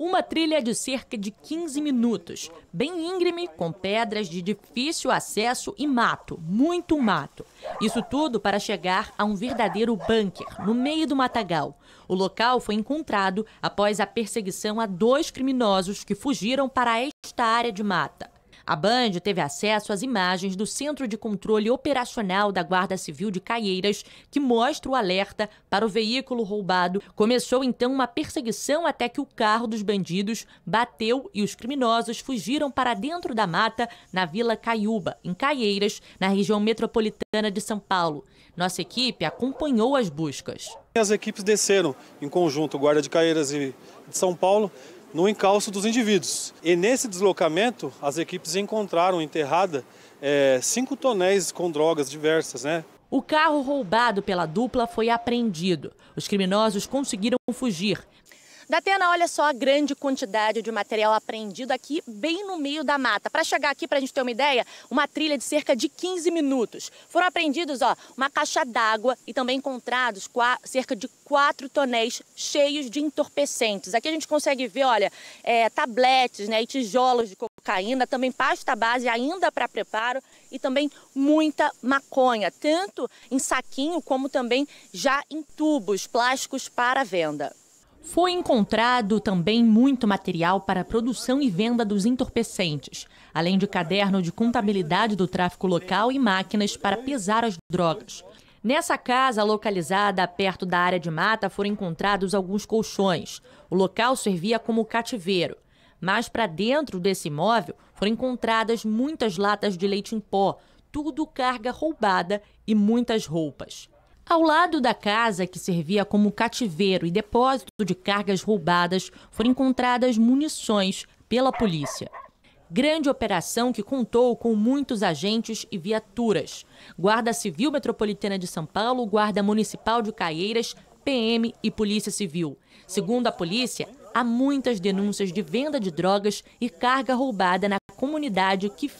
Uma trilha de cerca de 15 minutos, bem íngreme, com pedras de difícil acesso e mato, muito mato. Isso tudo para chegar a um verdadeiro bunker, no meio do matagal. O local foi encontrado após a perseguição a dois criminosos que fugiram para esta área de mata. A Band teve acesso às imagens do Centro de Controle Operacional da Guarda Civil de Caieiras, que mostra o alerta para o veículo roubado. Começou então uma perseguição até que o carro dos bandidos bateu e os criminosos fugiram para dentro da mata na Vila Caiúba, em Caieiras, na região metropolitana de São Paulo. Nossa equipe acompanhou as buscas. As equipes desceram em conjunto, Guarda de Caieiras e de São Paulo, no encalço dos indivíduos. E nesse deslocamento, as equipes encontraram enterrada é, cinco tonéis com drogas diversas, né? O carro roubado pela dupla foi apreendido. Os criminosos conseguiram fugir. Datena, olha só a grande quantidade de material apreendido aqui bem no meio da mata. Para chegar aqui, para a gente ter uma ideia, uma trilha de cerca de 15 minutos. Foram apreendidos ó, uma caixa d'água e também encontrados cerca de 4 tonéis cheios de entorpecentes. Aqui a gente consegue ver, olha, é, tabletes né, e tijolos de cocaína, também pasta base ainda para preparo e também muita maconha, tanto em saquinho como também já em tubos plásticos para venda. Foi encontrado também muito material para a produção e venda dos entorpecentes, além de caderno de contabilidade do tráfico local e máquinas para pesar as drogas. Nessa casa, localizada perto da área de mata, foram encontrados alguns colchões. O local servia como cativeiro. Mas para dentro desse imóvel foram encontradas muitas latas de leite em pó, tudo carga roubada e muitas roupas. Ao lado da casa, que servia como cativeiro e depósito de cargas roubadas, foram encontradas munições pela polícia. Grande operação que contou com muitos agentes e viaturas. Guarda Civil Metropolitana de São Paulo, Guarda Municipal de Caieiras, PM e Polícia Civil. Segundo a polícia, há muitas denúncias de venda de drogas e carga roubada na comunidade que fica.